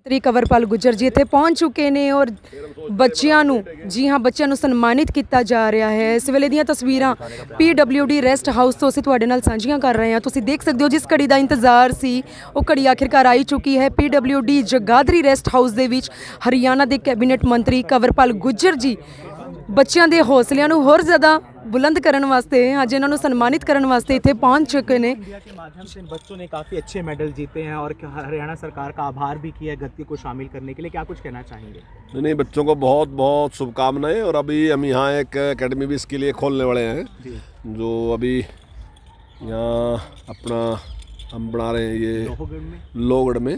ਮੰਤਰੀ ਕਵਰਪਾਲ ਗੁਜਰ ਜੀ ਇੱਥੇ ਪਹੁੰਚ ਚੁੱਕੇ ਨੇ ਔਰ ਬੱਚਿਆਂ ਨੂੰ ਜੀ ਹਾਂ ਬੱਚਿਆਂ ਨੂੰ ਸਨਮਾਨਿਤ ਕੀਤਾ ਜਾ ਰਿਹਾ ਹੈ ਇਸ ਵੇਲੇ ਦੀਆਂ ਤਸਵੀਰਾਂ PWD ਰੈਸਟ ਹਾਊਸ ਤੋਂ ਅਸੀਂ ਤੁਹਾਡੇ ਨਾਲ ਸਾਂਝੀਆਂ ਕਰ ਰਹੇ ਹਾਂ ਤੁਸੀਂ ਦੇਖ ਸਕਦੇ ਹੋ ਜਿਸ ਘੜੀ ਦਾ ਇੰਤਜ਼ਾਰ ਸੀ ਉਹ ਘੜੀ ਆਖਿਰਕਾਰ ਆਈ ਚੁੱਕੀ ਹੈ PWD ਜਗਾਦਰੀ ਰੈਸਟ ਹਾਊਸ ਦੇ ਵਿੱਚ ਹਰਿਆਣਾ ਦੇ ਕੈਬਨਿਟ ਮੰਤਰੀ ਕਵਰਪਾਲ ਗੁਜਰ ਜੀ बच्चों के हौसलों होर ज़्यादा बुलंद करने वास्ते अज इन्हों सम्मानित करने वास्ते इतने पहुँच चुके हैं बच्चों ने काफ़ी अच्छे मेडल जीते हैं और हरियाणा सरकार का आभार भी किया है गति को शामिल करने के लिए क्या कुछ कहना चाहेंगे नहीं नहीं बच्चों को बहुत बहुत शुभकामनाएं और अभी हम यहाँ एक अकेडमी भी इसके लिए खोलने वाले हैं जो अभी यहाँ अपना हम बना रहे हैं ये लोहगढ़ में, लोगड़ में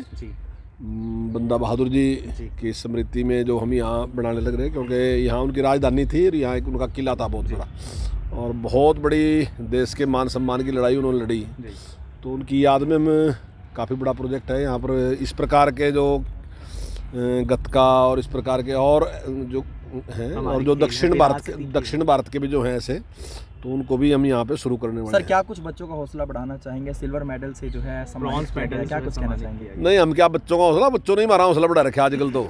हम्म, बंदा बहादुर जी, जी की स्मृति में जो हम यहाँ बनाने लग रहे हैं क्योंकि यहाँ उनकी राजधानी थी और यहाँ एक उनका किला था बहुत बड़ा और बहुत बड़ी देश के मान सम्मान की लड़ाई उन्होंने लड़ी तो उनकी याद में हम काफ़ी बड़ा प्रोजेक्ट है यहाँ पर इस प्रकार के जो गतका और इस प्रकार के और जो हैं और जो दक्षिण भारत के दक्षिण भारत के भी जो हैं ऐसे तो उनको भी हम यहाँ पे शुरू करने वाले सर क्या कुछ बच्चों का हौसला बढ़ाना चाहेंगे सिल्वर मेडल से जो है ब्रॉन्ज मेडल क्या कुछ कहना चाहेंगे नहीं हम क्या बच्चों का हौसला बच्चों ने हमारा हौसला बढ़ा रखा आजकल तो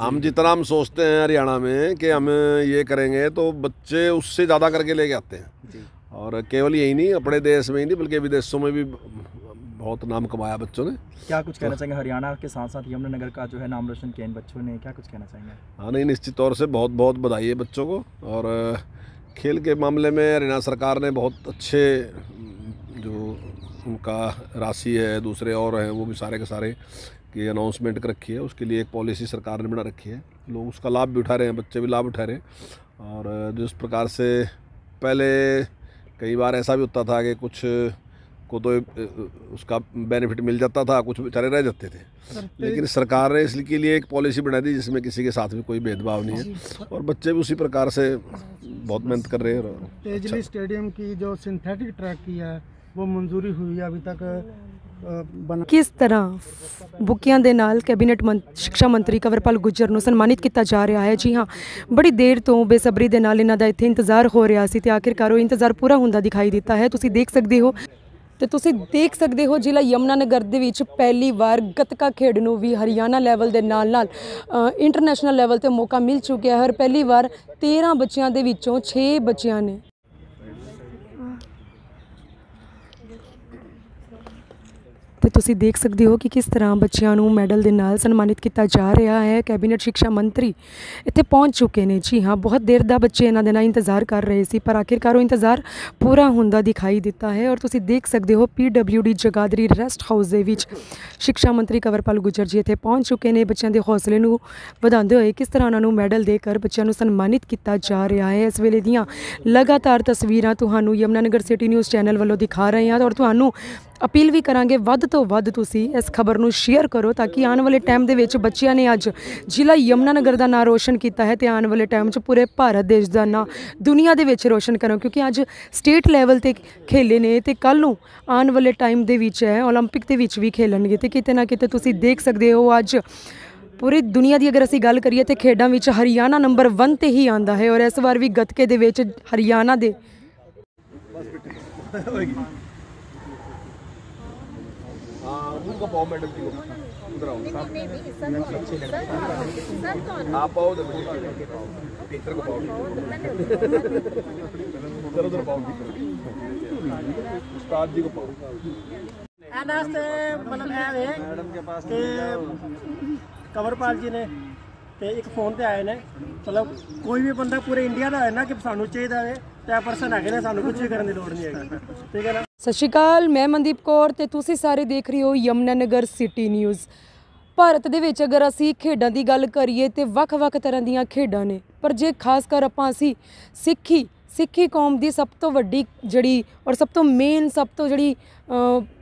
हम जितना हम सोचते हैं हरियाणा में कि हम ये करेंगे तो बच्चे उससे ज़्यादा करके लेके आते हैं और केवल यही नहीं अपने देश में ही नहीं बल्कि विदेशों में भी बहुत नाम कमाया बच्चों ने क्या कुछ कहना तो- चाहेंगे हरियाणा के साथ साथ यमुनानगर का जो है नाम रोशन किया इन बच्चों ने क्या कुछ कहना चाहेंगे हाँ नहीं निश्चित तौर से बहुत बहुत बधाई है बच्चों को और खेल के मामले में हरियाणा सरकार ने बहुत अच्छे जो उनका राशि है दूसरे और हैं वो भी सारे के सारे की अनाउंसमेंट कर रखी है उसके लिए एक पॉलिसी सरकार ने बना रखी है लोग उसका लाभ भी उठा रहे हैं बच्चे भी लाभ उठा रहे हैं और जिस प्रकार से पहले कई बार ऐसा भी होता था कि कुछ को तो उसका बेनिफिट मिल जाता था कुछ बेचारे रह जाते थे लेकिन सरकार ने इसके लिए एक पॉलिसी बना दी जिसमें किसी के साथ भी कोई भेदभाव नहीं है और बच्चे भी उसी प्रकार से बहुत मेहनत कर रहे हैं तेजली अच्छा। स्टेडियम की जो सिंथेटिक ट्रैक की है वो मंजूरी हुई है अभी तक बना ਕਿਸ ਤਰ੍ਹਾਂ ਬੁੱਕੀਆਂ ਦੇ ਨਾਲ ਕੈਬਨਿਟ ਸਿੱਖਿਆ ਮੰਤਰੀ ਕਵਰਪਾਲ ਗੁੱਜਰ ਨੂੰ ਸਨਮਾਨਿਤ ਕੀਤਾ ਜਾ ਰਿਹਾ ਹੈ ਜੀ ਹਾਂ ਬੜੀ ਦੇਰ ਤੋਂ ਬੇਸਬਰੀ ਦੇ ਨਾਲ ਇਹਨਾਂ ਦਾ ਇੱਥੇ ਇੰਤਜ਼ਾਰ ਹੋ ਰਿਹਾ ਸੀ ਤੇ ਆਖਿਰਕਾਰ ਉਹ ਇੰਤਜ਼ਾਰ ਪੂਰਾ ਹੁੰਦਾ ਦਿਖਾਈ ਦਿੱਤਾ ਹੈ ਤੁਸੀਂ ਦੇਖ ਸਕਦੇ ਤੇ ਤੁਸੀਂ ਦੇਖ ਸਕਦੇ ਹੋ ਜ਼ਿਲ੍ਹਾ ਯਮਨਾਨਗਰ ਦੇ ਵਿੱਚ ਪਹਿਲੀ ਵਾਰ ਗਤਕਾ ਖੇਡ ਨੂੰ ਵੀ ਹਰਿਆਣਾ ਲੈਵਲ ਦੇ ਨਾਲ ਨਾਲ ਇੰਟਰਨੈਸ਼ਨਲ ਲੈਵਲ ਤੇ ਮੌਕਾ ਮਿਲ ਚੁੱਕਿਆ ਹੈ ਪਹਿਲੀ ਵਾਰ 13 ਬੱਚਿਆਂ ਦੇ ਵਿੱਚੋਂ 6 ਬੱਚਿਆਂ ਨੇ ਤੇ ਤੁਸੀਂ ਦੇਖ ਸਕਦੇ ਹੋ ਕਿ ਕਿਸ ਤਰ੍ਹਾਂ ਬੱਚਿਆਂ ਨੂੰ ਮੈਡਲ ਦੇ ਨਾਲ ਸਨਮਾਨਿਤ ਕੀਤਾ ਜਾ ਰਿਹਾ ਹੈ ਕੈਬਨਿਟ ਸਿੱਖਿਆ ਮੰਤਰੀ ਇੱਥੇ ਪਹੁੰਚ ਚੁੱਕੇ ਨੇ ਜੀ ਹਾਂ ਬਹੁਤ ਦੇਰ ਦਾ ਬੱਚੇ ਇਹਨਾਂ ਦੇ ਨਾਲ ਇੰਤਜ਼ਾਰ ਕਰ ਰਹੇ ਸੀ ਪਰ ਆਖਿਰਕਾਰ ਉਹ ਇੰਤਜ਼ਾਰ ਪੂਰਾ ਹੁੰਦਾ ਦਿਖਾਈ ਦਿੱਤਾ ਹੈ ਔਰ ਤੁਸੀਂ ਦੇਖ ਸਕਦੇ ਹੋ ਪੀਡਬਲਯੂਡੀ ਜਗਾਦਰੀ ਰੈਸਟ ਹਾਊਸ ਦੇ ਵਿੱਚ ਸਿੱਖਿਆ ਮੰਤਰੀ ਕਵਰਪਾਲ ਗੁਜਰ ਜੀ ਇੱਥੇ ਪਹੁੰਚ ਚੁੱਕੇ ਨੇ ਬੱਚਿਆਂ ਦੇ ਹੌਸਲੇ ਨੂੰ ਵਧਾਉਂਦੇ ਹੋਏ ਕਿਸ ਤਰ੍ਹਾਂ ਉਹਨਾਂ ਨੂੰ ਮੈਡਲ ਦੇ ਕੇ ਬੱਚਿਆਂ ਨੂੰ ਸਨਮਾਨਿਤ ਕੀਤਾ ਜਾ ਰਿਹਾ ਹੈ ਇਸ ਵੇਲੇ ਦੀਆਂ ਲਗਾਤਾਰ ਤਸਵੀਰਾਂ ਤੁਹਾਨੂੰ ਯਮਨਾਨਗਰ ਸਿਟੀ ਨਿਊਜ਼ ਚੈਨਲ ਵੱਲੋਂ ਦਿਖਾ ਰਹੇ ਹਾਂ ਔਰ ਤੁਹਾਨੂੰ ਅਪੀਲ ਵੀ ਕਰਾਂਗੇ ਵੱਧ ਤੋਂ ਵੱਧ ਤੁਸੀਂ ਇਸ ਖਬਰ ਨੂੰ ਸ਼ੇਅਰ ਕਰੋ ਤਾਂ ਕਿ ਆਉਣ ਵਾਲੇ ਟਾਈਮ ਦੇ ਵਿੱਚ ਬੱਚਿਆਂ ਨੇ ਅੱਜ ਜ਼ਿਲ੍ਹਾ ਯਮਨਾਨਗਰ ਦਾ ਨਾਮ ਰੋਸ਼ਨ ਕੀਤਾ ਹੈ ਤੇ ਆਉਣ ਵਾਲੇ ਟਾਈਮ 'ਚ ਪੂਰੇ ਭਾਰਤ ਦੇਸ਼ ਦਾ ਨਾਮ ਦੁਨੀਆ ਦੇ ਵਿੱਚ ਰੋਸ਼ਨ ਕਰੋ ਕਿਉਂਕਿ ਅੱਜ ਸਟੇਟ ਲੈਵਲ ਤੇ ਖੇਲੇ ਨੇ ਤੇ ਕੱਲ ਨੂੰ ਆਉਣ ਵਾਲੇ ਟਾਈਮ ਦੇ ਵਿੱਚ ਹੈ 올림픽 ਦੇ ਵਿੱਚ ਵੀ ਖੇਲਣਗੇ ਤੇ ਕਿਤੇ ਨਾ ਕਿਤੇ ਤੁਸੀਂ ਦੇਖ ਸਕਦੇ ਹੋ ਅੱਜ ਪੂਰੀ ਦੁਨੀਆ ਦੀ ਅਗਰ ਅਸੀਂ ਗੱਲ ਕਰੀਏ ਤੇ ਖੇਡਾਂ ਵਿੱਚ ਹਰਿਆਣਾ ਨੰਬਰ 1 ਤੇ ਹੀ ਆਂਦਾ ਹੈ ਔਰ ਇਸ ਵਾਰ ਵੀ ਗੱਤਕੇ ਦੇ ਵਿੱਚ ਹਰਿਆਣਾ ਦੇ उनका पाओ मैडम जी उधर आओ आप पाओ तो मुझे टीचर को पाओ उधर उधर पाओ उस्ताद जी को पाओ मतलब मैडम के पास कंवरपाल जी ने ਤੇ ਇੱਕ ਫੋਨ ਤੇ ਆਏ ਨੇ ਮਤਲਬ ਕੋਈ ਵੀ ਬੰਦਾ ਪੂਰੇ ਇੰਡੀਆ ਦਾ ਹੈ ਨਾ ਕਿ ਸਾਨੂੰ ਚਾਹੀਦਾ ਹੈ ਤੇ ਆ ਪਰਸਨ ਹੈਗੇ ਨੇ ਸਾਨੂੰ ਕੁਝ ਵੀ ਕਰਨ ਦੀ ਲੋੜ ਨਹੀਂ ਹੈਗੀ ਠੀਕ ਹੈ ਨਾ ਸਤਿ ਸ਼੍ਰੀ ਅਕਾਲ ਮੈਂ ਮਨਦੀਪ ਕੌਰ ਤੇ ਤੁਸੀਂ ਸਾਰੇ ਦੇਖ ਰਹੇ ਹੋ ਯਮਨਨਗਰ ਸਿਟੀ ਨਿਊਜ਼ ਭਾਰਤ ਦੇ ਵਿੱਚ ਅਗਰ ਅਸੀਂ ਖੇਡਾਂ ਦੀ ਗੱਲ ਕਰੀਏ ਤੇ ਵੱਖ-ਵੱਖ ਤਰ੍ਹਾਂ ਦੀਆਂ ਖੇਡਾਂ ਨੇ ਪਰ ਜੇ ਖਾਸ ਕਰ ਆਪਾਂ ਅਸੀਂ ਸਿੱਖੀ ਸਿੱਖੀ ਕੌਮ ਦੀ ਸਭ ਤੋਂ ਵੱਡੀ ਜਿਹੜੀ ਔਰ ਸਭ ਤੋਂ ਮੇਨ ਸਭ ਤੋਂ ਜਿਹੜੀ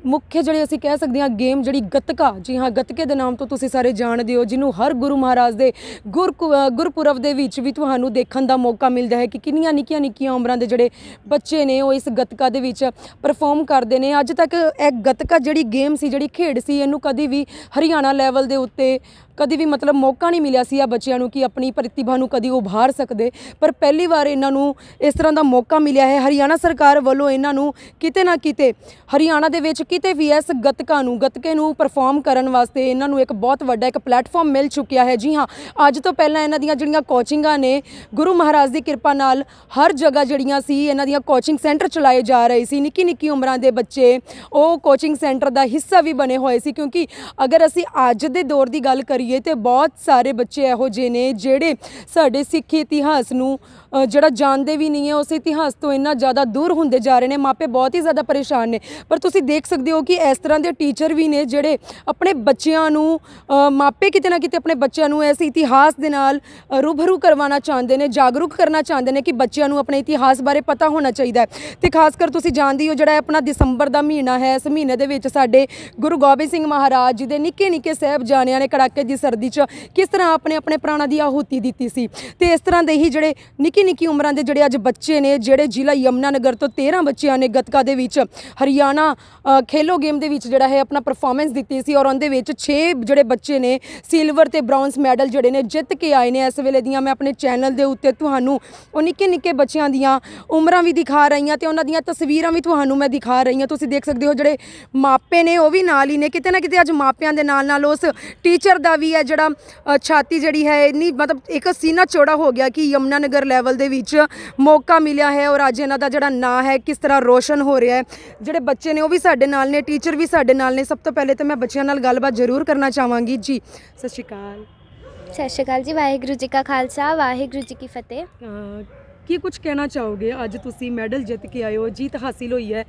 ਮੁੱਖ ਜਿਹੜੇ ਅਸੀਂ ਕਹਿ ਸਕਦੇ ਹਾਂ ਗੇਮ ਜਿਹੜੀ ਗਤਕਾ ਜੀ ਹਾਂ ਗਤਕੇ ਦੇ ਨਾਮ ਤੋਂ ਤੁਸੀਂ ਸਾਰੇ ਜਾਣਦੇ ਹੋ ਜਿਹਨੂੰ ਹਰ ਗੁਰੂ ਮਹਾਰਾਜ ਦੇ ਗੁਰ ਗੁਰਪੁਰਬ ਦੇ ਵਿੱਚ ਵੀ ਤੁਹਾਨੂੰ ਦੇਖਣ ਦਾ ਮੌਕਾ ਮਿਲਦਾ ਹੈ ਕਿ ਕਿੰਨੀਆਂ ਨਿੱਕੀਆਂ ਨਿੱਕੀਆਂ ਉਮਰਾਂ ਦੇ ਜਿਹੜੇ ਬੱਚੇ ਨੇ ਉਹ ਇਸ ਗਤਕਾ ਦੇ ਵਿੱਚ ਪਰਫਾਰਮ ਕਰਦੇ ਨੇ ਅੱਜ ਤੱਕ ਇਹ ਗਤਕਾ ਜਿਹੜੀ ਗੇਮ ਸੀ ਜਿਹੜੀ ਖੇਡ ਸੀ ਇਹਨੂੰ ਕਦੀ ਵੀ ਹਰਿਆਣਾ ਲੈਵਲ ਦੇ ਉੱਤੇ ਕਦੀ ਵੀ ਮਤਲਬ ਮੌਕਾ ਨਹੀਂ ਮਿਲਿਆ ਸੀ ਆ ਬੱਚਿਆਂ ਨੂੰ ਕਿ ਆਪਣੀ ਪ੍ਰਤਿਭਾ ਨੂੰ ਕਦੀ ਉਭਾਰ ਸਕਦੇ ਪਰ ਪਹਿਲੀ ਵਾਰ ਇਹਨਾਂ ਨੂੰ ਇਸ ਤਰ੍ਹਾਂ ਦਾ ਮੌਕਾ ਮਿਲਿਆ ਹੈ ਹਰਿਆਣਾ ਸਰਕਾਰ ਵੱਲੋਂ ਇਹਨਾਂ ਨੂੰ ਕਿਤੇ ਨਾ ਕਿਤੇ ਹਰਿਆਣਾ ਦੇ ਵਿੱਚ ਕਿਤੇ ਵੀ ਇਸ ਗਤਕਾ ਨੂੰ ਗਤਕੇ ਨੂੰ ਪਰਫਾਰਮ ਕਰਨ ਵਾਸਤੇ ਇਹਨਾਂ ਨੂੰ ਇੱਕ ਬਹੁਤ ਵੱਡਾ ਇੱਕ ਪਲੇਟਫਾਰਮ ਮਿਲ ਚੁੱਕਿਆ ਹੈ ਜੀ ਹਾਂ ਅੱਜ ਤੋਂ ਪਹਿਲਾਂ ਇਹਨਾਂ ਦੀਆਂ ਜਿਹੜੀਆਂ ਕੋਚਿੰਗਾਂ ਨੇ ਗੁਰੂ ਮਹਾਰਾਜ ਦੀ ਕਿਰਪਾ ਨਾਲ ਹਰ ਜਗ੍ਹਾ ਜਿਹੜੀਆਂ ਸੀ ਇਹਨਾਂ ਦੀਆਂ ਕੋਚਿੰਗ ਸੈਂਟਰ ਚਲਾਏ ਜਾ ਰਹੇ ਸੀ ਨਿੱਕੀ ਨਿੱਕੀ ਉਮਰਾਂ ਦੇ ਬੱਚੇ ਉਹ ਕੋਚਿੰਗ ਸੈਂਟਰ ਦਾ ਹਿੱਸਾ ਵੀ ਬਣੇ ਹੋਏ ਸੀ ਕਿਉਂਕਿ ਅਗਰ ਅਸੀਂ ਅੱਜ ਦੇ ਦੌਰ ਦੀ ਗੱਲ ਕਰੀਏ ਤੇ ਬਹੁਤ ਸਾਰੇ ਬੱਚੇ ਇਹੋ ਜਿਹੇ ਨੇ ਜਿਹੜੇ ਸਾਡੇ ਸਿੱਖ ਇਤਿਹਾਸ ਨੂੰ ਜਿਹੜਾ ਜਾਣਦੇ ਵੀ ਨਹੀਂ ਹੈ ਉਸ ਇਤਿਹਾਸ ਤੋਂ ਇੰਨਾ ਜ਼ਿਆਦਾ ਦੂਰ ਹੁੰਦੇ ਜਾ ਰਹੇ ਨੇ ਮਾਪੇ ਬਹੁਤ ਹੀ ਜ਼ਿਆਦਾ ਪਰੇਸ਼ਾਨ ਨੇ ਪਰ ਤੁਸੀਂ ਦੇਖ ਸਕਦੇ ਹੋ ਕਿ ਇਸ ਤਰ੍ਹਾਂ ਦੇ ਟੀਚਰ ਵੀ ਨੇ ਜਿਹੜੇ ਆਪਣੇ ਬੱਚਿਆਂ ਨੂੰ ਮਾਪੇ ਕਿਤੇ ਨਾ ਕਿਤੇ ਆਪਣੇ ਬੱਚਿਆਂ ਨੂੰ ਇਸ ਇਤਿਹਾਸ ਦੇ ਨਾਲ ਰੂਬਰੂ ਕਰਵਾਉਣਾ ਚਾਹੁੰਦੇ ਨੇ ਜਾਗਰੂਕ ਕਰਨਾ ਚਾਹੁੰਦੇ ਨੇ ਕਿ ਬੱਚਿਆਂ ਨੂੰ ਆਪਣੇ ਇਤਿਹਾਸ ਬਾਰੇ ਪਤਾ ਹੋਣਾ ਚਾਹੀਦਾ ਹੈ ਤੇ ਖਾਸ ਕਰ ਤੁਸੀਂ ਜਾਣਦੇ ਹੋ ਜਿਹੜਾ ਆਪਣਾ ਦਸੰਬਰ ਦਾ ਮਹੀਨਾ ਹੈ ਇਸ ਮਹੀਨੇ ਦੇ ਵਿੱਚ ਸਾਡੇ ਗੁਰੂ ਗੋਬਿੰਦ ਸਿੰਘ ਮਹਾਰਾਜ ਜੀ ਦੇ ਨਿੱਕੇ ਨਿੱਕੇ ਸਹਿਬ ਜਾਣਿਆਂ ਨੇ ਕੜਾਕੇ ਦੀ ਸਰਦੀ 'ਚ ਕਿਸ ਤਰ੍ਹਾਂ ਆਪਣੇ ਆਪਣੇ ਪ੍ਰਾਣਾਂ ਦੀ ਆਹੂਤੀ ਦਿੱਤੀ ਸੀ ਤੇ ਇਸ ਤਰ੍ਹਾਂ ਦੇ ਹੀ ਜਿਹੜੇ ਨਿੱਕੇ ਨਿੱਕੀ ਨਿੱਕੀ ਉਮਰਾਂ ਦੇ ਜਿਹੜੇ ਅੱਜ ਬੱਚੇ ਨੇ ਜਿਹੜੇ ਜ਼ਿਲ੍ਹਾ ਯਮਨਾਨਗਰ ਤੋਂ 13 ਬੱਚਿਆਂ ਨੇ ਗਤਕਾ ਦੇ ਵਿੱਚ ਹਰਿਆਣਾ ਖੇਲੋ ਗੇਮ ਦੇ ਵਿੱਚ ਜਿਹੜਾ ਹੈ ਆਪਣਾ ਪਰਫਾਰਮੈਂਸ ਦਿੱਤੀ ਸੀ ਔਰ ਉਹਦੇ ਵਿੱਚ 6 ਜਿਹੜੇ ਬੱਚੇ ਨੇ ਸਿਲਵਰ ਤੇ ਬ੍ਰੌਂਜ਼ ਮੈਡਲ ਜਿਹੜੇ ਨੇ ਜਿੱਤ ਕੇ ਆਏ ਨੇ ਇਸ ਵੇਲੇ ਦੀਆਂ ਮੈਂ ਆਪਣੇ ਚੈਨਲ ਦੇ ਉੱਤੇ ਤੁਹਾਨੂੰ ਉਹ ਨਿੱਕੇ ਨਿੱਕੇ ਬੱਚਿਆਂ ਦੀਆਂ ਉਮਰਾਂ ਵੀ ਦਿਖਾ ਰਹੀ ਹਾਂ ਤੇ ਉਹਨਾਂ ਦੀਆਂ ਤਸਵੀਰਾਂ ਵੀ ਤੁਹਾਨੂੰ ਮੈਂ ਦਿਖਾ ਰਹੀ ਹਾਂ ਤੁਸੀਂ ਦੇਖ ਸਕਦੇ ਹੋ ਜਿਹੜੇ ਮਾਪੇ ਨੇ ਉਹ ਵੀ ਨਾਲ ਹੀ ਨੇ ਕਿਤੇ ਨਾ ਕਿਤੇ ਅੱਜ ਮਾਪਿਆਂ ਦੇ ਨਾਲ ਨਾਲ ਉਸ ਟੀਚਰ ਦਾ ਵੀ ਹੈ ਜਿਹੜਾ ਛਾਤੀ ਜਿਹੜੀ ਹੈ ਇੰਨੀ ਮਤਲਬ ਇੱਕ ਸੀਨਾ ਚੌੜਾ ਹੋ ਗਿਆ ਕਿ ਯਮਨਾ ਨਗਰ ਲੈਵਲ ਲੈਵਲ ਦੇ ਵਿੱਚ ਮੌਕਾ ਮਿਲਿਆ ਹੈ ਔਰ ਅੱਜ ਇਹਨਾਂ ਦਾ ਜਿਹੜਾ ਨਾਂ ਹੈ ਕਿਸ ਤਰ੍ਹਾਂ ਰੋਸ਼ਨ ਹੋ ਰਿਹਾ ਹੈ ਜਿਹੜੇ ਬੱਚੇ ਨੇ ਉਹ ਵੀ ਸਾਡੇ ਨਾਲ ਨੇ ਟੀਚਰ ਵੀ ਸਾਡੇ ਨਾਲ ਨੇ ਸਭ ਤੋਂ ਪਹਿਲੇ ਤਾਂ ਮੈਂ ਬੱਚਿਆਂ ਨਾਲ ਗੱਲਬਾਤ ਜ਼ਰੂਰ ਕਰਨਾ ਚਾਹਾਂਗੀ ਜੀ ਸਤਿ ਸ਼੍ਰੀ ਅਕਾਲ ਸਤਿ ਸ਼੍ਰੀ ਅਕਾਲ ਜੀ ਵਾਹਿਗੁਰੂ ਜੀ ਕਾ ਖਾਲਸਾ ਵਾਹਿਗੁਰੂ ਜੀ ਕੀ ਫਤਿਹ ਕੀ ਕੁਝ ਕਹਿਣਾ ਚਾਹੋਗੇ ਅੱਜ ਤੁਸੀਂ ਮੈਡਲ ਜਿੱਤ ਕੇ ਆਏ ਹੋ ਜੀਤ ਹਾਸਿਲ ਹੋਈ ਹੈ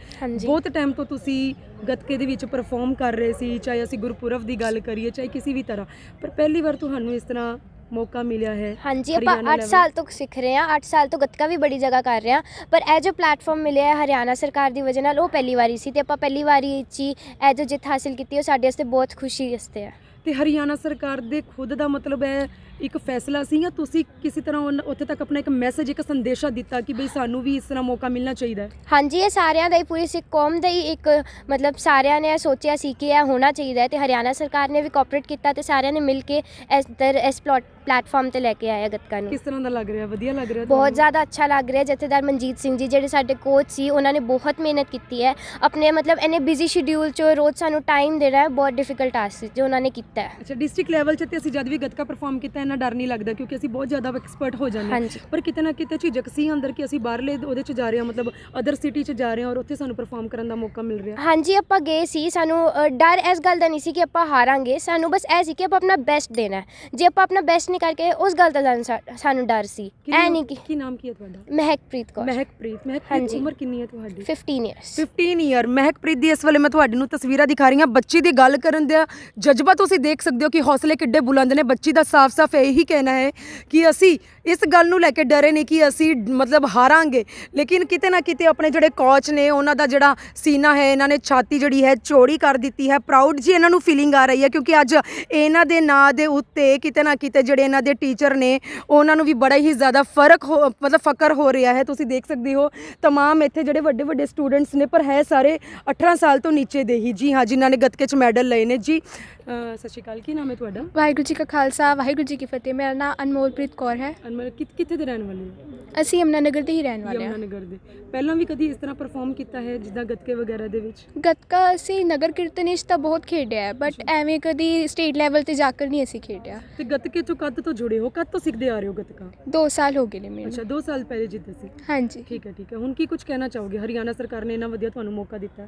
ਬਹੁਤ ਟਾਈਮ ਤੋਂ ਤੁਸੀਂ ਗੱਤਕੇ ਦੇ ਵਿੱਚ ਪਰਫਾਰਮ ਕਰ ਰਹੇ ਸੀ ਚਾਹੇ ਅਸੀਂ ਗੁਰਪੁਰਬ ਦੀ ਗੱਲ ਕਰੀਏ ਚਾਹੇ ਕਿਸੇ ਵੀ ਤਰ੍ਹਾਂ ਪਰ ਪਹਿਲੀ ਵਾਰ ਤੁਹਾਨੂੰ ਇਸ ਤਰ੍ਹਾਂ ਮੌਕਾ ਮਿਲਿਆ ਹੈ ਹਾਂਜੀ ਆਪਾਂ 8 ਸਾਲ ਤੋਂ ਸਿੱਖ ਰਹੇ ਹਾਂ 8 ਸਾਲ ਤੋਂ ਗੱਤਕਾ ਵੀ ਬੜੀ ਜਗ੍ਹਾ ਕਰ ਰਹੇ ਹਾਂ ਪਰ ਇਹ ਜੋ ਪਲੇਟਫਾਰਮ ਮਿਲਿਆ ਹੈ ਹਰਿਆਣਾ ਸਰਕਾਰ ਦੀ ਵਜ੍ਹਾ ਨਾਲ ਉਹ ਪਹਿਲੀ ਵਾਰੀ ਸੀ ਤੇ ਆਪਾਂ ਪਹਿਲੀ ਵਾਰੀ ਜੀ ਇਹ ਜੋ ਜਿੱਤ ਹਾਸਲ ਕੀਤੀ ਉਹ ਸਾਡੇ ਵਾਸਤੇ ਬਹੁਤ ਖੁਸ਼ੀ ਹਸਤੇ ਹੈ ਤੇ ਹਰਿਆਣਾ ਸਰਕਾਰ ਦੇ ਖੁਦ ਦਾ ਮਤਲਬ ਹੈ ਇੱਕ ਫੈਸਲਾ ਸੀ ਜਾਂ ਤੁਸੀਂ ਕਿਸੇ ਤਰ੍ਹਾਂ ਉੱਥੇ ਤੱਕ ਆਪਣਾ ਇੱਕ ਮੈਸੇਜ ਇੱਕ ਸੰਦੇਸ਼ਾ ਦਿੱਤਾ ਕਿ ਬਈ ਸਾਨੂੰ ਵੀ ਇਸ ਤਰ੍ਹਾਂ ਮੌਕਾ ਮਿਲਣਾ ਚਾਹੀਦਾ ਹੈ ਹਾਂਜੀ ਇਹ ਸਾਰਿਆਂ ਦਾ ਹੀ ਪੂਰੀ ਸਿੱਖ ਕੌਮ ਦਾ ਹੀ ਇੱਕ ਮਤਲਬ ਸਾਰਿਆਂ ਨੇ ਇਹ ਸੋਚਿਆ ਸੀ ਕਿ ਇਹ ਹੋਣਾ ਚਾਹੀਦਾ ਹੈ ਤੇ ਹਰਿਆਣਾ ਸਰਕਾਰ ਨੇ ਵੀ ਕੋਆਪਰੇਟ ਕੀਤਾ ਤੇ ਸਾਰਿਆਂ ਨੇ ਮਿਲ ਕੇ ਇਸ ਦਰ ਇਸ ਪਲਾਟ ਪਲੇਟਫਾਰਮ ਤੇ ਲੈ ਕੇ ਆਇਆ ਗਤਕਾ ਨੂੰ ਕਿਸ ਤਰ੍ਹਾਂ ਦਾ ਲੱਗ ਰਿਹਾ ਵਧੀਆ ਲੱਗ ਰਿਹਾ ਬਹੁਤ ਜ਼ਿਆਦਾ ਅੱਛਾ ਲੱਗ ਰਿਹਾ ਜਥੇਦਾਰ ਮਨਜੀਤ ਸਿੰਘ ਜੀ ਜਿਹੜੇ ਸਾਡੇ ਕੋਚ ਸੀ ਉਹਨਾਂ ਨੇ ਬਹੁਤ ਮਿਹਨਤ ਕੀਤੀ ਹੈ ਆਪਣੇ ਮਤਲਬ ਇਹਨੇ ਬਿਜ਼ੀ ਸ਼ਡਿਊਲ 'ਚ ਰੋਜ਼ ਸਾਨੂੰ ਟਾਈਮ ਦੇਣਾ ਹੈ ਬਹੁਤ ਡਿਫਿਕਲਟ ਟਾਸਕ ਜੋ ਉਹਨਾਂ ਨੇ ਕੀਤਾ ਹੈ ਅੱਛਾ ਡਿਸਟ੍ਰਿਕਟ ਲੈਵਲ ਤੇ ਅਸੀਂ ਜਦ ਵੀ ਗਤਕਾ ਪਰਫਾਰਮ ਕੀਤਾ ਇੰਨਾ ਡਰ ਨਹੀਂ ਲੱਗਦਾ ਕਿਉਂਕਿ ਅਸੀਂ ਬਹੁਤ ਜ਼ਿਆਦਾ ਐਕਸਪਰਟ ਹੋ ਜਾਂਦੇ ਹਾਂ ਪਰ ਕਿਤੇ ਨਾ ਕਿਤੇ ਝਿਜਕ ਸੀ ਅੰਦਰ ਕਿ ਅਸੀਂ ਬਾਹਰਲੇ ਉਹਦੇ 'ਚ ਜਾ ਰਹੇ ਹਾਂ ਮਤਲਬ ਅਦਰ ਸਿਟੀ 'ਚ ਜਾ ਰਹੇ ਹਾਂ ਔਰ ਉੱਥੇ ਸਾਨੂੰ ਪਰਫਾਰਮ ਕਰਨ ਦਾ ਮੌਕਾ ਮਿਲ ਰਿਹਾ ਹਾਂਜੀ ਆਪਾਂ ਗਏ ਸੀ ਸਾਨੂੰ ਡਰ ਇਸ ਗੱਲ ਦਾ ਨਹੀਂ ਸੀ ਕਿ ਆਪਾਂ ਹਾਰਾਂਗੇ ਸਾਨੂੰ ਬਸ ਇਹ ਸੀ ਕਿ ਆਪਾਂ ਆਪਣਾ ਬੈਸਟ ਦੇਣਾ ਹੈ ਜੇ ਆਪਾਂ ਆਪਣਾ ਬੈਸਟ ਨਹੀਂ ਕਰਕੇ ਉਸ ਗੱਲ ਦਾ ਸਾਨੂੰ ਡਰ ਸੀ ਐ ਨਹੀਂ ਕਿ ਕੀ ਨਾਮ ਕੀ ਹੈ ਤੁਹਾਡਾ ਮਹਿਕਪ੍ਰੀਤ ਕੌਰ ਮਹਿਕਪ੍ਰੀਤ ਮਹਿਕਪ੍ਰੀਤ ਉਮਰ ਕਿੰਨੀ ਹੈ ਤੁਹਾਡੀ 15 ਇਅਰਸ 15 ਇਅਰ ਮਹਿਕਪ੍ਰੀਤ ਦੀ ਇਸ ਵੇਲੇ ਮੈਂ ਤੁਹਾਡੇ ਨੂੰ ਤਸਵੀਰਾਂ ਦਿਖਾ ਰਹੀ ਹਾਂ ਬੱਚੀ ਦੀ ਗੱਲ ਕਰਨ ਦਿਆ ਜਜ਼ਬਾ ਤੁਸੀਂ ਦੇਖ ਸਕਦੇ ਹੋ ਕਿ ਹੌਸਲੇ ਕਿੱਡੇ ਬੁਲੰਦ ਨੇ ਬੱਚੀ ਦਾ ਸਾਫ਼-ਸਾਫ਼ ਇਹੀ ਕਹਿਣਾ ਹੈ ਕਿ ਅਸੀਂ ਇਸ ਗੱਲ ਨੂੰ ਲੈ ਕੇ ਡਰੇ ਨੇ ਕਿ ਅਸੀਂ ਮਤਲਬ ਹਾਰਾਂਗੇ ਲੇਕਿਨ ਕਿਤੇ ਨਾ ਕਿਤੇ ਆਪਣੇ ਜਿਹੜੇ ਕੋਚ ਨੇ ਉਹਨਾਂ ਦਾ ਜਿਹੜਾ ਸੀਨਾ ਹੈ ਇਹਨਾਂ ਨੇ ਛਾਤੀ ਜਿਹੜੀ ਹੈ ਚੋੜੀ ਕਰ ਦਿੱਤੀ ਹੈ ਪ੍ਰਾਊਡ ਜੀ ਇਹਨਾਂ ਨੂੰ ਫੀਲਿੰਗ ਆ ਰਹੀ ਹੈ ਕਿਉਂਕਿ ਅੱਜ ਇਹਨਾਂ ਦੇ ਨਾਂ ਦੇ ਉੱਤੇ ਕਿਤੇ ਨਾ ਕਿਤੇ ਜਿਹੜੇ ਇਹਨਾਂ ਦੇ ਟੀਚਰ ਨੇ ਉਹਨਾਂ ਨੂੰ ਵੀ ਬੜਾ ਹੀ ਜ਼ਿਆਦਾ ਫਰਕ ਮਤਲਬ ਫਕਰ ਹੋ ਰਿਹਾ ਹੈ ਤੁਸੀਂ ਦੇਖ ਸਕਦੇ ਹੋ तमाम ਇੱਥੇ ਜਿਹੜੇ ਵੱਡੇ ਵੱਡੇ ਸਟੂਡੈਂਟਸ ਨੇ ਪਰ ਹੈ ਸਾਰੇ 18 ਸਾਲ ਤੋਂ ਨੀਚੇ ਦੇ ਹੀ ਜੀ ਹਾਂ ਜਿਨ੍ਹਾਂ ਨੇ ਗੱਤਕੇ 'ਚ ਮੈਡਲ ਲਏ ਨੇ ਜੀ ਸਤਿ ਸ਼੍ਰੀ ਅਕਾਲ ਕੀ ਨਾਮ ਹੈ ਤੁਹਾਡਾ ਵਾਹਿਗੁਰੂ ਜੀ ਕਾ ਖਾਲਸਾ ਵਾਹਿਗੁਰੂ ਜੀ ਕੀ ਫਤਿਹ ਮੇਰਾ ਨਾਮ ਅਨਮੋਲਪ੍ਰੀਤ ਕੌਰ ਹੈ ਮਤਲਬ ਕਿੱਥੇ ਕਿੱਥੇ ਦੇ ਰਹਿਣ ਵਾਲੇ ਹੋ ਅਸੀਂ ਯਮੁਨਾਨਗਰ ਦੇ ਹੀ ਰਹਿਣ ਵਾਲੇ ਹਾਂ ਯਮੁਨਾਨਗਰ ਦੇ ਪਹਿਲਾਂ ਵੀ ਕਦੀ ਇਸ ਤਰ੍ਹਾਂ ਪਰਫਾਰਮ ਕੀਤਾ ਹੈ ਜਿੱਦਾਂ ਗੱਤਕੇ ਵਗੈਰਾ ਦੇ ਵਿੱਚ ਗੱਤਕਾ ਅਸੀਂ ਨਗਰ ਕੀਰਤਨ ਵਿੱਚ ਤਾਂ ਬਹੁਤ ਖੇਡਿਆ ਹੈ ਬਟ ਐਵੇਂ ਕਦੀ ਸਟੇਟ ਲੈਵਲ ਤੇ ਜਾ ਕੇ ਨਹੀਂ ਅਸੀਂ ਖੇਡਿਆ ਤੇ ਗੱਤਕੇ ਤੋਂ ਕਦ ਤੋਂ ਜੁੜੇ ਹੋ ਕਦ ਤੋਂ ਸਿੱਖਦੇ ਆ ਰਹੇ ਹੋ ਗੱਤਕਾ 2 ਸਾਲ ਹੋ ਗਏ ਨੇ ਮੈਨੂੰ ਅੱਛਾ 2 ਸਾਲ ਪਹਿਲੇ ਜਿੱਦੇ ਸੀ ਹਾਂਜੀ ਠੀਕ ਹੈ ਠੀਕ ਹੈ ਹੁਣ ਕੀ ਕੁਝ ਕਹਿਣਾ ਚਾਹੋਗੇ ਹਰਿਆਣਾ ਸਰਕਾਰ ਨੇ ਇੰਨਾ ਵਧੀਆ ਤੁਹਾਨੂੰ ਮੌਕਾ ਦਿੱਤਾ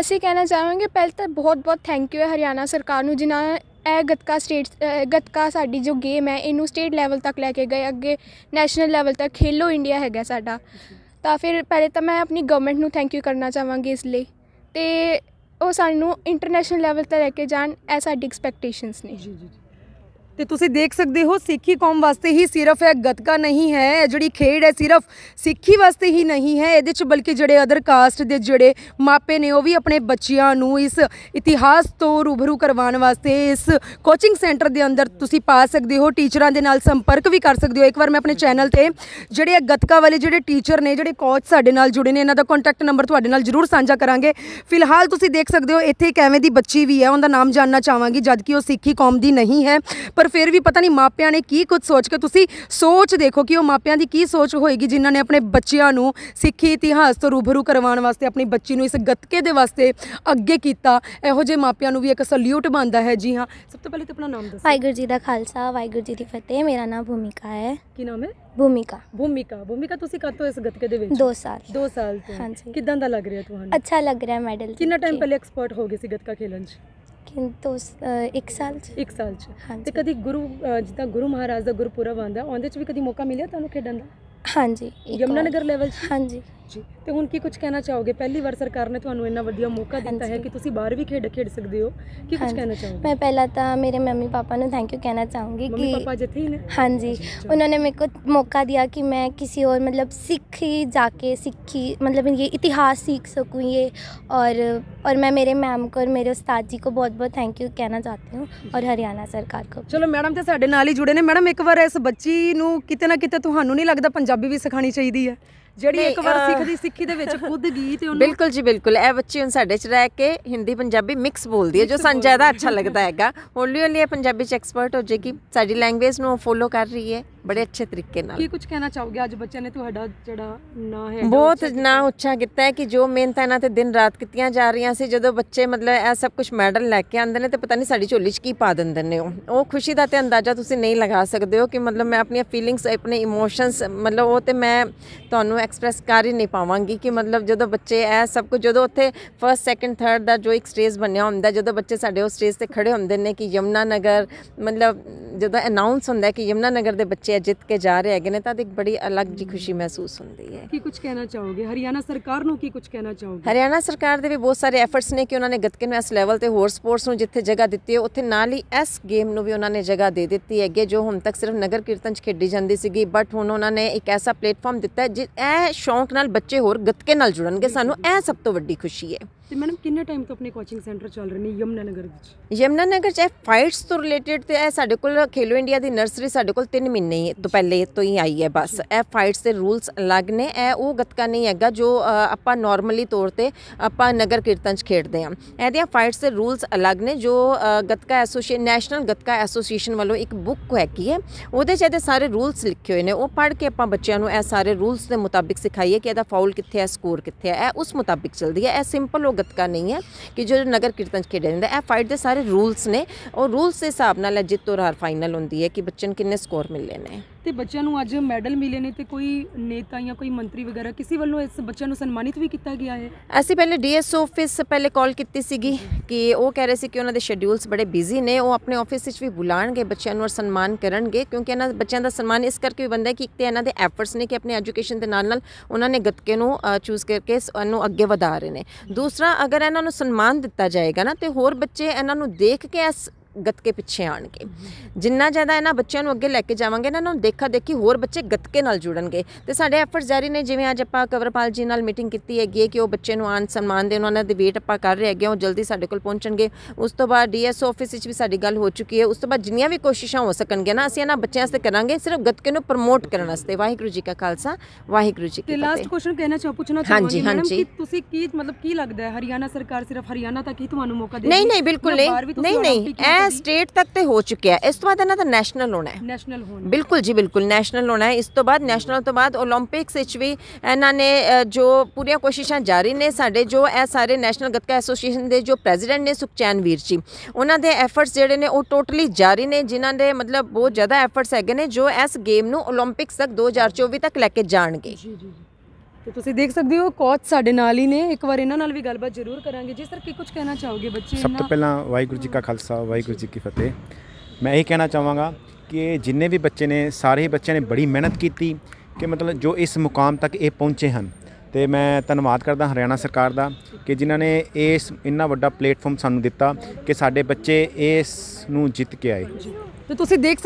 ਅਸੀਂ ਕਹਿਣਾ ਚਾਹਾਂਗੇ ਪਹਿਲ ਤਾਂ ਬਹੁਤ ਬਹੁਤ ਥੈਂਕ ਯੂ ਹੈ ਹਰਿਆਣਾ ਸਰਕਾਰ ਨੂੰ ਜਿਨ੍ਹਾਂ ਇਹ ਗਤਕਾ ਸਟੇਟ ਗਤਕਾ ਸਾਡੀ ਜੋ ਗੇਮ ਹੈ ਇਹਨੂੰ ਸਟੇਟ ਲੈਵਲ ਤੱਕ ਲੈ ਕੇ ਗਏ ਅੱਗੇ ਨੈਸ਼ਨਲ ਲੈਵਲ ਤੱਕ ਖੇਲੋ ਇੰਡੀਆ ਹੈਗਾ ਸਾਡਾ ਤਾਂ ਫਿਰ ਪਹਿਲੇ ਤਾਂ ਮੈਂ ਆਪਣੀ ਗਵਰਨਮੈਂਟ ਨੂੰ ਥੈਂਕ ਯੂ ਕਰਨਾ ਚਾਹਾਂਗੀ ਇਸ ਲਈ ਤੇ ਉਹ ਸਾਨੂੰ ਇੰਟਰਨੈਸ਼ਨਲ ਲੈਵਲ ਤੱਕ ਲੈ ਕੇ ਜਾਣ ਇਹ ਸਾਡੀ ਐਕਸਪੈਕਟੇਸ਼ਨਸ ਨੇ ਜੀ ਜੀ ਤੇ ਤੁਸੀਂ ਦੇਖ ਸਕਦੇ ਹੋ ਸਿੱਖੀ ਕੌਮ ਵਾਸਤੇ ਹੀ ਸਿਰਫ ਇਹ ਗਤਕਾ ਨਹੀਂ ਹੈ ਇਹ ਜਿਹੜੀ ਖੇਡ ਹੈ ਸਿਰਫ ਸਿੱਖੀ ਵਾਸਤੇ ਹੀ ਨਹੀਂ ਹੈ ਇਹਦੇ ਚ ਬਲਕਿ ਜਿਹੜੇ ਅਦਰ ਕਾਸਟ ਦੇ ਜਿਹੜੇ ਮਾਪੇ ਨੇ ਉਹ ਵੀ ਆਪਣੇ ਬੱਚਿਆਂ ਨੂੰ ਇਸ ਇਤਿਹਾਸ ਤੋਂ ਰੂਬਰੂ ਕਰਵਾਉਣ ਵਾਸਤੇ ਇਸ ਕੋਚਿੰਗ ਸੈਂਟਰ ਦੇ ਅੰਦਰ ਤੁਸੀਂ ਪਾ ਸਕਦੇ ਹੋ ਟੀਚਰਾਂ ਦੇ ਨਾਲ ਸੰਪਰਕ ਵੀ ਕਰ ਸਕਦੇ ਹੋ ਇੱਕ ਵਾਰ ਮੈਂ ਆਪਣੇ ਚੈਨਲ ਤੇ ਜਿਹੜੇ ਗਤਕਾ ਵਾਲੇ ਜਿਹੜੇ ਟੀਚਰ ਨੇ ਜਿਹੜੇ ਕੋਚ ਸਾਡੇ ਨਾਲ ਜੁੜੇ ਨੇ ਇਹਨਾਂ ਦਾ ਕੰਟੈਕਟ ਨੰਬਰ ਤੁਹਾਡੇ ਨਾਲ ਜ਼ਰੂਰ ਸਾਂਝਾ ਕਰਾਂਗੇ ਫਿਲਹਾਲ ਤੁਸੀਂ ਦੇਖ ਸਕਦੇ ਹੋ ਇੱਥੇ ਇੱਕ ਐਵੇਂ ਦੀ ਬੱਚੀ ਵੀ ਹੈ ਉਹਦਾ ਨਾਮ ਜਾਨਣਾ ਚਾਹਾਂਗੀ ਜਦਕਿ ਉਹ ਸਿੱਖੀ ਕੌਮ ਦੀ ਨਹੀਂ ਹੈ ਪਰ ਪਰ ਫਿਰ ਵੀ ਪਤਾ ਨਹੀਂ ਮਾਪਿਆਂ ਨੇ ਕੀ ਕੁਝ ਸੋਚ ਕੇ ਤੁਸੀਂ ਸੋਚ ਦੇਖੋ ਕਿ ਉਹ ਮਾਪਿਆਂ ਦੀ ਕੀ ਸੋਚ ਹੋਏਗੀ ਜਿਨ੍ਹਾਂ ਨੇ ਆਪਣੇ ਬੱਚਿਆਂ ਨੂੰ ਸਿੱਖੀ ਇਤਿਹਾਸ ਤੋਂ ਰੂਬਰੂ ਕਰਵਾਉਣ ਵਾਸਤੇ ਆਪਣੀ ਬੱਚੀ ਨੂੰ ਇਸ ਗੱਤਕੇ ਦੇ ਵਾਸਤੇ ਅੱਗੇ ਕੀਤਾ ਇਹੋ ਜਿਹੇ ਮਾਪਿਆਂ ਨੂੰ ਵੀ ਇੱਕ ਸਲੂਟ ਬਣਦਾ ਹੈ ਜੀ ਹਾਂ ਸਭ ਤੋਂ ਪਹਿਲੇ ਤਾਂ ਆਪਣਾ ਨਾਮ ਦੱਸੋ ਵਾਹਿਗੁਰੂ ਜੀ ਦਾ ਖਾਲਸਾ ਵਾਹਿਗੁਰੂ ਜੀ ਦੀ ਫਤਿਹ ਮੇਰਾ ਨਾਮ ਭੂਮਿਕਾ ਹੈ ਕੀ ਨਾਮ ਹੈ ਭੂਮਿਕਾ ਭੂਮਿਕਾ ਭੂਮਿਕਾ ਤੁਸੀਂ ਕਦ ਤੋਂ ਇਸ ਗੱਤਕੇ ਦੇ ਵਿੱਚ 2 ਸਾਲ 2 ਸਾਲ ਤੋਂ ਹਾਂਜੀ ਕਿਦਾਂ ਦਾ ਲੱਗ ਰਿਹਾ ਤੁਹਾਨੂੰ ਅੱਛਾ ਲੱਗ ਰਿਹਾ ਮੈਡਲ ਕਿੰਨਾ ਟਾਈਮ ਪਹਿਲੇ ਐਕਸਪਰਟ ਹੋ ਗਏ ਸੀ ਗੱਤਕਾ ਖੇਲਣ 'ਚ ਕਿੰਤੂ ਇੱਕ ਸਾਲ ਚ ਇੱਕ ਸਾਲ ਚ ਤੇ ਕਦੀ ਗੁਰੂ ਜਿੱਦਾਂ ਗੁਰੂ ਮਹਾਰਾਜ ਦਾ ਗੁਰਪੁਰਬ ਆਉਂਦਾ ਉਹਦੇ ਚ ਵੀ ਕਦੀ ਮੌਕਾ ਮਿਲਿਆ ਤੁਹਾਨੂੰ ਖੇਡਣ ਦਾ ਹਾਂਜੀ ਇੱਕ ਨਗਰ ਲੈਵਲ ਚ ਹਾਂਜੀ ਜੀ ਤੇ ਹੁਣ ਕੀ ਕੁਝ ਕਹਿਣਾ ਚਾਹੋਗੇ ਪਹਿਲੀ ਵਾਰ ਸਰਕਾਰ ਨੇ ਤੁਹਾਨੂੰ ਇੰਨਾ ਵਧੀਆ ਮੌਕਾ ਦਿੱਤਾ ਹੈ ਕਿ ਤੁਸੀਂ ਬਾਹਰ ਵੀ ਖੇਡ ਖੇਡ ਸਕਦੇ ਹੋ ਕੀ ਕੁਝ ਕਹਿਣਾ ਚਾਹੋਗੇ ਮੈਂ ਪਹਿਲਾਂ ਤਾਂ ਮੇਰੇ ਮੰਮੀ ਪਾਪਾ ਨੂੰ ਥੈਂਕ ਯੂ ਕਹਿਣਾ ਚਾਹੂੰਗੀ ਕਿ ਮੰਮੀ ਪਾਪਾ ਜਿੱਥੇ ਹੀ ਨੇ ਹਾਂਜੀ ਉਹਨਾਂ ਨੇ ਮੇਰੇ ਕੋ ਮੌਕਾ दिया ਕਿ ਮੈਂ ਕਿਸੇ ਹੋਰ ਮਤਲਬ ਸਿੱਖੀ ਜਾ ਕੇ ਸਿੱਖੀ ਮਤਲਬ ਇਹ ਇਤਿਹਾਸ ਸਿੱਖ सकूँ ਇਹ ਔਰ ਔਰ ਮੈਂ ਮੇਰੇ ਮੈਮ ਕੋ ਔਰ ਮੇਰੇ ਉਸਤਾਦ ਜੀ ਕੋ ਬਹੁਤ ਬਹੁਤ ਥੈਂਕ ਯੂ ਕਹਿਣਾ ਚਾਹਤੀ हूँ ਔਰ ਹਰਿਆਣਾ ਸਰਕਾਰ ਕੋ ਚਲੋ ਮੈਡਮ ਤੇ ਸਾਡੇ ਨਾਲ ਹੀ ਜੁੜੇ ਨੇ ਮੈਡਮ ਇੱਕ ਵਾਰ ਇਸ ਬੱਚੀ ਨੂੰ ਕਿਤੇ ਨਾ ਕਿਤੇ ਤੁਹਾਨੂੰ ਨਹੀਂ ਲੱਗਦਾ ਪੰਜਾਬੀ ਵੀ ਸਿਖਾਣੀ ਚਾਹੀਦੀ ਹੈ ਜਿਹੜੀ ਇੱਕ ਵਾਰ ਸਿੱਖਦੀ ਸਿੱਖੀ ਦੇ ਵਿੱਚ ਖੁਦ ਗਈ ਤੇ ਉਹਨੂੰ ਬਿਲਕੁਲ ਜੀ ਬਿਲਕੁਲ ਇਹ ਬੱਚੀ ਹੁਣ ਸਾਡੇ ਚ ਰਹਿ ਕੇ ਹਿੰਦੀ ਪੰਜਾਬੀ ਮਿਕਸ ਬੋਲਦੀ ਹੈ ਜੋ ਸਾਨੂੰ ਜ਼ਿਆਦਾ ਅੱਛਾ ਲੱਗਦਾ ਹੈਗਾ ਹੌਲੀ ਹੌਲੀ ਇਹ ਪੰਜਾਬੀ ਚ ਐਕਸਪਰਟ ਹੋ ਜੇਗੀ ਸਾਡੀ ਲੈਂਗੁਏਜ ਨੂੰ ਫੋਲੋ ਕਰ ਰਹੀ ਹੈ ਬੜੇ ਅੱਛੇ ਤਰੀਕੇ ਨਾਲ ਕੀ ਕੁਝ ਕਹਿਣਾ ਚਾਹੋਗੇ ਅੱਜ ਬੱਚਿਆਂ ਨੇ ਤੁਹਾਡਾ ਜਿਹੜਾ ਨਾਂ ਹੈ ਬਹੁਤ ਨਾਂ ਉੱਚਾ ਕੀਤਾ ਹੈ ਕਿ ਜੋ ਮਿਹਨਤ ਇਹਨਾਂ ਤੇ ਦਿਨ ਰਾਤ ਕੀਤੀਆਂ ਜਾ ਰਹੀਆਂ ਸੀ ਜਦੋਂ ਬੱਚੇ ਮਤਲਬ ਇਹ ਸਭ ਕੁਝ ਮੈਡਲ ਲੈ ਕੇ ਆਉਂਦੇ ਨੇ ਤੇ ਪਤਾ ਨਹੀਂ ਸਾਡੀ ਝੋਲੀ 'ਚ ਕੀ ਪਾ ਦਿੰਦੇ ਨੇ ਉਹ ਉਹ ਖੁਸ਼ੀ ਦਾ ਤੇ ਅੰਦਾਜ਼ਾ ਤੁਸੀਂ ਨਹੀਂ ਲਗਾ ਸਕਦੇ ਹੋ ਕਿ ਮਤਲਬ ਮੈਂ ਆਪਣੀਆਂ ਫੀਲਿੰਗਸ ਆਪਣੇ ਇਮੋਸ਼ਨਸ ਮਤਲਬ ਉਹ ਤੇ ਮੈਂ ਤੁਹਾਨੂੰ ਐਕਸਪ੍ਰੈਸ ਕਰ ਹੀ ਨਹੀਂ ਪਾਵਾਂਗੀ ਕਿ ਮਤਲਬ ਜਦੋਂ ਬੱਚੇ ਇਹ ਸਭ ਕੁਝ ਜਦੋਂ ਉੱਥੇ ਫਰਸਟ ਸੈਕੰਡ ਥਰਡ ਦਾ ਜੋ ਇੱਕ ਸਟੇਜ ਬਣਿਆ ਹੁੰਦਾ ਜਦੋਂ ਬੱਚੇ ਸਾਡੇ ਉਹ ਸਟੇਜ ਤੇ ਖੜੇ ਹੁੰਦੇ ਨੇ ਕਿ ਯਮਨਾ ਨਗਰ ਮਤਲਬ ਜਦੋਂ ਅਨਾਉਂਸ ਹੁੰਦਾ ਕਿ ਯਮਨਾ ਨਗਰ ਦੇ ਬੱਚੇ ਜਿੱਤ ਕੇ ਜਾ ਰਹੇ ਹੈਗੇ ਨੇ ਤਾਂ ਇੱਕ ਬੜੀ ਅਲੱਗ ਜੀ ਖੁਸ਼ੀ ਮਹਿਸੂਸ ਹੁੰਦੀ ਹੈ ਕੀ ਕੁਝ ਕਹਿਣਾ ਚਾਹੋਗੇ ਹਰਿਆਣਾ ਸਰਕਾਰ ਨੂੰ ਕੀ ਕੁਝ ਕਹਿਣਾ ਚਾਹੋਗੇ ਹਰਿਆਣਾ ਸਰਕਾਰ ਦੇ ਵੀ ਬਹੁਤ ਸਾਰੇ ਐਫਰਟਸ ਨੇ ਕਿ ਉਹਨਾਂ ਨੇ ਗੱਤਕੇ ਨੂੰ ਇਸ ਲੈਵਲ ਤੇ ਹੋਰ ਸਪੋਰਟਸ ਨੂੰ ਜਿੱਥੇ ਜਗ੍ਹਾ ਦਿੱਤੀ ਹੈ ਉੱਥੇ ਨਾਲ ਹੀ ਇਸ ਗੇਮ ਨੂੰ ਵੀ ਉਹਨਾਂ ਨੇ ਜਗ੍ਹਾ ਦੇ ਦਿੱਤੀ ਹੈਗੇ ਜੋ ਹੁਣ ਤੱਕ ਸਿਰਫ ਨਗਰ ਕੀਰਤਨ 'ਚ ਖੇਡੀ ਜਾਂਦੀ ਸੀਗੀ ਬਟ ਹੁਣ ਉਹਨਾਂ ਨੇ ਇੱਕ ਐਸਾ ਪਲੇਟਫਾਰਮ ਦਿੱਤਾ ਹੈ ਜਿ ਇਹ ਸ਼ੌਂਕ ਨਾਲ ਬੱਚੇ ਹੋਰ ਗੱਤਕੇ ਨਾਲ ਜੁੜਨਗੇ ਸਾਨੂੰ ਇਹ ਸਭ ਤੋਂ ਵੱਡੀ ਖੁਸ਼ੀ ਹੈ ਤੇ ਮੈਡਮ ਕਿੰਨੇ ਟਾਈਮ ਤੋਂ ਆਪਣੇ ਕੋਚਿੰਗ ਸੈਂਟਰ ਚੱਲ ਰਹੇ ਨੇ ਯਮਨਾ ਨਗਰ ਵਿੱਚ ਯਮਨਾ ਨਗਰ ਚ ਫਾਈਟਸ ਤੋਂ ਰਿਲੇਟਡ ਤੇ ਇਹ ਸਾਡੇ ਕੋਲ ਖੇਲੋ ਇੰਡੀਆ ਦੀ ਨਰਸਰੀ ਸਾਡੇ ਕੋਲ 3 ਮਹੀਨੇ ਤੋਂ ਪਹਿਲੇ ਤੋਂ ਹੀ ਆਈ ਹੈ ਬਸ ਇਹ ਫਾਈਟਸ ਦੇ ਰੂਲਸ ਅਲੱਗ ਨੇ ਇਹ ਉਹ ਗੱਤਕਾ ਨਹੀਂ ਹੈਗਾ ਜੋ ਆਪਾਂ ਨਾਰਮਲੀ ਤੌਰ ਤੇ ਆਪਾਂ ਨਗਰ ਕੀਰਤਨ ਚ ਖੇਡਦੇ ਆਂ ਇਹਦੀਆਂ ਫਾਈਟਸ ਦੇ ਰੂਲਸ ਅਲੱਗ ਨੇ ਜੋ Gatka association national Gatka association ਵੱਲੋਂ ਇੱਕ ਬੁੱਕ ਕੀ ਹੈ ਉਹਦੇ ਚ ਇਹਦੇ ਸਾਰੇ ਰੂਲਸ ਲਿਖੇ ਹੋਏ ਨੇ ਉਹ ਪੜ੍ਹ ਕੇ ਆਪਾਂ ਬੱਚਿਆਂ ਨੂੰ ਇਹ ਸਾਰੇ ਰੂਲਸ ਦੇ ਮੁਤਾਬਿਕ ਸਿਖਾਈਏ ਕਿ ਇਹਦਾ ਫਾਉਲ ਕਿੱਥੇ ਹੈ ਸਕੋਰ ਕਿੱਥੇ ਹੈ ਇਹ ਉਸ ਮੁਤਾਬਿਕ ਚੱਲਦੀ ਹੈ ਇਹ ਸਿੰਪਲ ਹੋ ਗਤਕਾ ਨਹੀਂ ਹੈ ਕਿ ਜੋ ਨਗਰ ਕੀਰਤਨ ਚ ਖੇਡਿਆ ਜਾਂਦਾ ਇਹ ਫਾਈਟ ਦੇ ਸਾਰੇ ਰੂਲਸ ਨੇ ਔਰ ਰੂਲਸ ਦੇ ਹਿਸਾਬ ਨਾਲ ਜਿੱਤ ਔਰ ਹਾਰ ਫਾਈਨਲ ਹੁੰਦੀ ਹੈ ਕਿ ਬੱਚਨ ਕਿੰਨੇ ਸਕੋਰ ਮਿਲਨੇ ਨੇ ਤੇ ਬੱਚਿਆਂ ਨੂੰ ਅੱਜ ਮੈਡਲ ਮਿਲੇ ਨੇ ਤੇ ਕੋਈ ਨੇਤਾ ਜਾਂ ਕੋਈ ਮੰਤਰੀ ਵਗੈਰਾ ਕਿਸੇ ਵੱਲੋਂ ਇਸ ਬੱਚਿਆਂ ਨੂੰ ਸਨਮਾਨਿਤ ਵੀ ਕੀਤਾ ਗਿਆ ਹੈ ਅਸੀਂ ਪਹਿਲੇ ਡੀਐਸਓ ਆਫਿਸ ਪਹਿਲੇ ਕਾਲ ਕੀਤੀ ਸੀਗੀ ਕਿ ਉਹ ਕਹਿ ਰਹੇ ਸੀ ਕਿ ਉਹਨਾਂ ਦੇ ਸ਼ੈਡਿਊਲਸ ਬੜੇ ਬਿਜ਼ੀ ਨੇ ਉਹ ਆਪਣੇ ਆਫਿਸ ਵਿੱਚ ਵੀ ਬੁਲਾਣਗੇ ਬੱਚਿਆਂ ਨੂੰ ਸਨਮਾਨ ਕਰਨਗੇ ਕਿਉਂਕਿ ਇਹਨਾਂ ਬੱਚਿਆਂ ਦਾ ਸਨਮਾਨ ਇਸ ਕਰਕੇ ਵੀ ਬੰਦਾ ਕਿ ਇੱਕ ਤੇ ਇਹਨਾਂ ਦੇ ਐਫਰਟਸ ਨੇ ਕਿ ਆਪਣੇ ਐਜੂਕੇਸ਼ਨ ਦੇ ਨਾਲ ਨਾਲ ਉਹਨਾਂ ਨੇ ਗੱਤਕੇ ਨੂੰ ਚੂਜ਼ ਕਰਕੇ ਇਹਨੂੰ ਅੱਗੇ ਵਧਾ ਰਹੇ ਨੇ ਦੂਸਰਾ ਅਗਰ ਇਹਨਾਂ ਨੂੰ ਸਨਮਾਨ ਦਿੱਤਾ ਜਾਏਗਾ ਨਾ ਤੇ ਹੋਰ ਬੱਚੇ ਇਹਨਾਂ ਨੂੰ ਦੇਖ ਕੇ ਇਸ ਗੱਤਕੇ ਪਿੱਛੇ ਆਣਗੇ ਜਿੰਨਾ ਜ਼ਿਆਦਾ ਇਹਨਾਂ ਬੱਚਿਆਂ ਨੂੰ ਅੱਗੇ ਲੈ ਕੇ ਜਾਵਾਂਗੇ ਇਹਨਾਂ ਨੂੰ ਦੇਖਾ ਦੇਖੀ ਹੋਰ ਬੱਚੇ ਗੱਤਕੇ ਨਾਲ ਜੁੜਨਗੇ ਤੇ ਸਾਡੇ ਐਫਰਟ ਜਾਰੀ ਨੇ ਜਿਵੇਂ ਅੱਜ ਆਪਾਂ ਕਵਰਪਾਲ ਜੀ ਨਾਲ ਮੀਟਿੰਗ ਕੀਤੀ ਹੈਗੀ ਕਿ ਉਹ ਬੱਚੇ ਨੂੰ ਆਨ ਸਨਮਾਨ ਦੇ ਉਹਨਾਂ ਦੇ ਵੇਟ ਆਪਾਂ ਕਰ ਰਹੇ ਹੈਗੇ ਉਹ ਜਲਦੀ ਸਾਡੇ ਕੋਲ ਪਹੁੰਚਣਗੇ ਉਸ ਤੋਂ ਬਾਅਦ ਡੀਐਸ ਆਫਿਸ ਵਿੱਚ ਵੀ ਸਾਡੀ ਗੱਲ ਹੋ ਚੁੱਕੀ ਹੈ ਉਸ ਤੋਂ ਬਾਅਦ ਜਿੰਨੀਆਂ ਵੀ ਕੋਸ਼ਿਸ਼ਾਂ ਹੋ ਸਕਣਗੀਆਂ ਨਾ ਅਸੀਂ ਇਹਨਾਂ ਬੱਚਿਆਂ ਵਾਸਤੇ ਕਰਾਂਗੇ ਸਿਰਫ ਗੱਤਕੇ ਨੂੰ ਪ੍ਰਮੋਟ ਕਰਨ ਵਾਸਤੇ ਵਾਹਿਗੁਰੂ ਜੀ ਕਾ ਖਾਲਸਾ ਵਾਹਿਗੁਰੂ ਜੀ ਕੀ ਫਤਿਹ ਲਾਸਟ ਕੁਐਸਚਨ ਕਹਿਣਾ ਚਾਹ ਪੁੱਛਣਾ ਚਾਹੁੰਦੀ ਹਾਂ ਕਿ ਤੁਸੀਂ ਕੀ ਮਤਲਬ ਕੀ ਲੱਗਦਾ ਹੈ ਹਰਿਆਣਾ ਸਰਕਾਰ ਸਿਰਫ ਹਰਿਆਣਾ ਤੱਕ ਹੀ ਤੁਹਾਨੂੰ ਮੌਕਾ ਦੇ ਨਹੀਂ ਨਹੀਂ ਬਿਲਕੁਲ ਨਹੀਂ ਨਹੀਂ ਇਹ ਤਾਂ ਸਟੇਟ ਤੱਕ ਤੇ ਹੋ ਚੁੱਕਿਆ ਹੈ ਇਸ ਤੋਂ ਬਾਅਦ ਇਹਨਾਂ ਦਾ ਨੈਸ਼ਨਲ ਹੋਣਾ ਹੈ ਨੈਸ਼ਨਲ ਹੋਣਾ ਬਿਲਕੁਲ ਜੀ ਬਿਲਕੁਲ ਨੈਸ਼ਨਲ ਹੋਣਾ ਹੈ ਇਸ ਤੋਂ ਬਾਅਦ ਨੈਸ਼ਨਲ ਤੋਂ ਬਾਅਦ 올림픽ਸ ਵਿੱਚ ਵੀ ਇਹਨਾਂ ਨੇ ਜੋ ਪੂਰੀਆਂ ਕੋਸ਼ਿਸ਼ਾਂ ਜਾਰੀ ਨੇ ਸਾਡੇ ਜੋ ਇਹ ਸਾਰੇ ਨੈਸ਼ਨਲ ਗੱਤਕਾ ਐਸੋਸੀਏਸ਼ਨ ਦੇ ਜੋ ਪ੍ਰੈਜ਼ੀਡੈਂਟ ਨੇ ਸੁਖਚੈਨ ਵੀਰ ਜੀ ਉਹਨਾਂ ਦੇ ਐਫਰਟਸ ਜਿਹੜੇ ਨੇ ਉਹ ਟੋਟਲੀ ਜਾਰੀ ਨੇ ਜਿਨ੍ਹਾਂ ਦੇ ਮਤਲਬ ਬਹੁਤ ਜ਼ਿਆਦਾ ਐਫਰਟਸ ਹੈਗੇ ਨੇ ਜੋ ਇਸ ਗੇਮ ਨੂੰ 올림픽ਸ ਤੱਕ 2024 ਤੱਕ ਲੈ ਕੇ ਜਾਣਗੇ ਜੀ ਜੀ ਤੇ ਤੁਸੀਂ ਦੇਖ ਸਕਦੇ ਹੋ ਕੋਚ ਸਾਡੇ ਨਾਲ ਹੀ ਨੇ ਇੱਕ ਵਾਰ ਇਹਨਾਂ ਨਾਲ ਵੀ ਗੱਲਬਾਤ ਜ਼ਰੂਰ ਕਰਾਂਗੇ ਜੀ ਸਰ ਕੀ ਕੁਝ ਕਹਿਣਾ ਚਾਹੋਗੇ ਬੱਚੇ ਸਭ ਤੋਂ ਪਹਿਲਾਂ ਵਾਹਿਗੁਰੂ ਜੀ ਕਾ ਖਾਲਸਾ ਵਾਹਿਗੁਰੂ ਜੀ ਕੀ ਫਤਿਹ ਮੈਂ ਇਹ ਕਹਿਣਾ ਚਾਹਾਂਗਾ ਕਿ ਜਿੰਨੇ ਵੀ ਬੱਚੇ ਨੇ ਸਾਰੇ ਹੀ ਬੱਚਿਆਂ ਨੇ ਬੜੀ ਮਿਹਨਤ ਕੀਤੀ ਕਿ ਮਤਲਬ ਜੋ ਇਸ ਮੁਕਾਮ ਤੱਕ ਇਹ ਪਹੁੰਚੇ ਹਨ ਤੇ ਮੈਂ ਧੰਨਵਾਦ ਕਰਦਾ ਹਰਿਆਣਾ ਸਰਕਾਰ ਦਾ ਕਿ ਜਿਨ੍ਹਾਂ ਨੇ ਇਸ ਇੰਨਾ ਵੱਡਾ ਪਲੇਟਫਾਰਮ ਸਾਨੂੰ ਦਿੱਤਾ ਕਿ ਸਾਡੇ ਬੱਚੇ ਇਸ ਨੂੰ ਜਿੱਤ ਕੇ ਆਏ ਤੇ ਤੁਸੀਂ ਦੇਖ